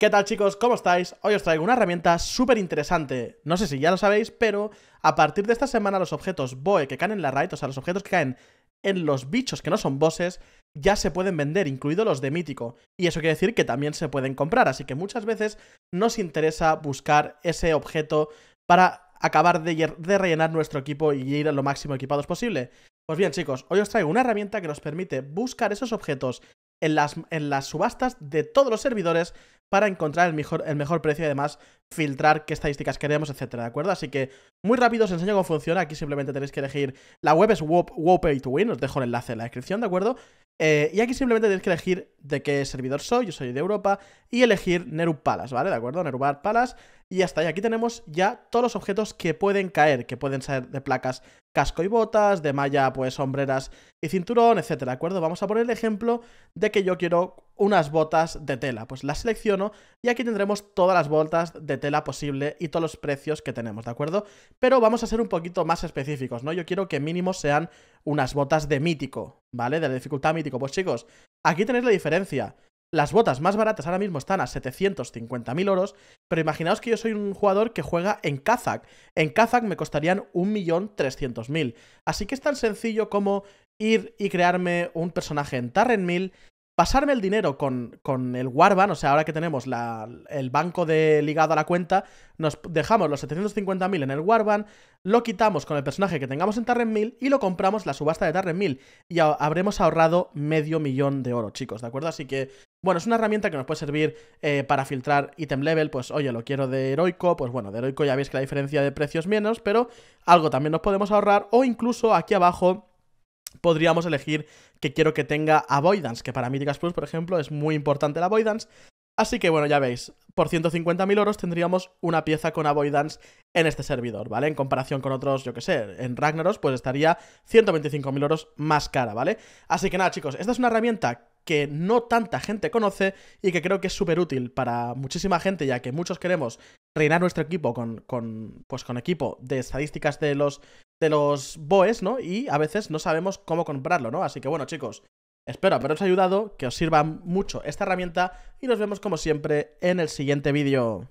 ¿Qué tal chicos? ¿Cómo estáis? Hoy os traigo una herramienta súper interesante. No sé si ya lo sabéis, pero a partir de esta semana los objetos BOE que caen en la raid, o sea, los objetos que caen en los bichos que no son bosses, ya se pueden vender, incluidos los de mítico. Y eso quiere decir que también se pueden comprar, así que muchas veces nos interesa buscar ese objeto para acabar de, rellenar nuestro equipo y ir a lo máximo equipados posible. Pues bien chicos, hoy os traigo una herramienta que nos permite buscar esos objetos en las, en las subastas de todos los servidores para encontrar el mejor, el mejor precio y además filtrar qué estadísticas queremos, etcétera, ¿de acuerdo? Así que muy rápido os enseño cómo funciona. Aquí simplemente tenéis que elegir. La web es WoPay 2 Win, os dejo el enlace en la descripción, ¿de acuerdo? Eh, y aquí simplemente tienes que elegir de qué servidor soy, yo soy de Europa, y elegir Nerub Palace, ¿vale? ¿De acuerdo? Nerubar Palace, y hasta ahí, aquí tenemos ya todos los objetos que pueden caer, que pueden ser de placas casco y botas, de malla, pues, sombreras y cinturón, etcétera, ¿de acuerdo? Vamos a poner el ejemplo de que yo quiero unas botas de tela. Pues las selecciono y aquí tendremos todas las botas de tela posible y todos los precios que tenemos, ¿de acuerdo? Pero vamos a ser un poquito más específicos, ¿no? Yo quiero que mínimo sean unas botas de mítico, ¿vale? De la dificultad mítico. Pues chicos, aquí tenéis la diferencia. Las botas más baratas ahora mismo están a 750.000 oros, pero imaginaos que yo soy un jugador que juega en Kazakh En Kazakh me costarían 1.300.000. Así que es tan sencillo como ir y crearme un personaje en Tarren Mill, pasarme el dinero con, con, el Warban, o sea, ahora que tenemos el banco de, ligado a la cuenta, nos dejamos los 750.000 en el Warban, lo quitamos con el personaje que tengamos en Tarren 1000 y lo compramos la subasta de Tarren 1000 y habremos ahorrado medio millón de oro, chicos, ¿de acuerdo? Así que, bueno, es una herramienta que nos puede servir eh, para filtrar item level, pues oye, lo quiero de heroico, pues bueno, de heroico ya veis que la diferencia de precios menos, pero algo también nos podemos ahorrar o incluso aquí abajo podríamos elegir que quiero que tenga Avoidance, que para Míticas Plus, por ejemplo, es muy importante la Avoidance. Así que bueno, ya veis, por 150.000 oros tendríamos una pieza con Avoidance en este servidor, ¿vale? En comparación con otros, yo que sé, en Ragnaros, pues estaría 125.000 oros más cara, ¿vale? Así que nada, chicos, esta es una herramienta que no tanta gente conoce y que creo que es súper útil para muchísima gente, ya que muchos queremos reinar nuestro equipo con, con, pues con equipo de estadísticas de los de los BOEs, ¿no? Y a veces no sabemos cómo comprarlo, ¿no? Así que bueno, chicos, espero haberos ayudado, que os sirva mucho esta herramienta y nos vemos como siempre en el siguiente vídeo.